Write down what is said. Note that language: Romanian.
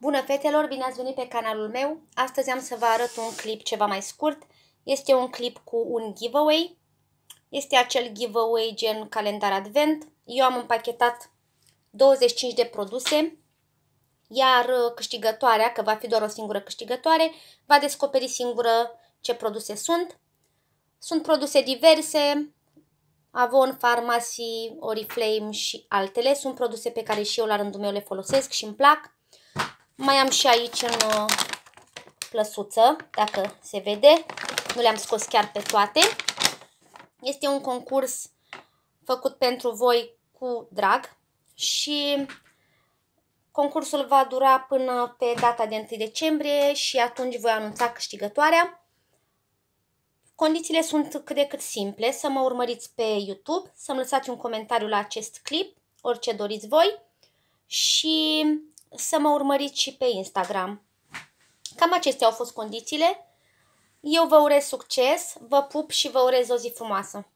Bună fetelor, bine ați venit pe canalul meu! Astăzi am să vă arăt un clip ceva mai scurt. Este un clip cu un giveaway. Este acel giveaway gen calendar advent. Eu am împachetat 25 de produse, iar uh, câștigătoarea, că va fi doar o singură câștigătoare, va descoperi singură ce produse sunt. Sunt produse diverse, Avon, Pharmacy, Oriflame și altele. Sunt produse pe care și eu la rândul meu le folosesc și îmi plac. Mai am și aici în uh, plăsuță, dacă se vede. Nu le-am scos chiar pe toate. Este un concurs făcut pentru voi cu drag și concursul va dura până pe data de 1 decembrie și atunci voi anunța câștigătoarea. Condițiile sunt cât de cât simple, să mă urmăriți pe YouTube, să-mi lăsați un comentariu la acest clip, orice doriți voi și să mă urmăriți și pe Instagram. Cam acestea au fost condițiile. Eu vă urez succes, vă pup și vă urez o zi frumoasă!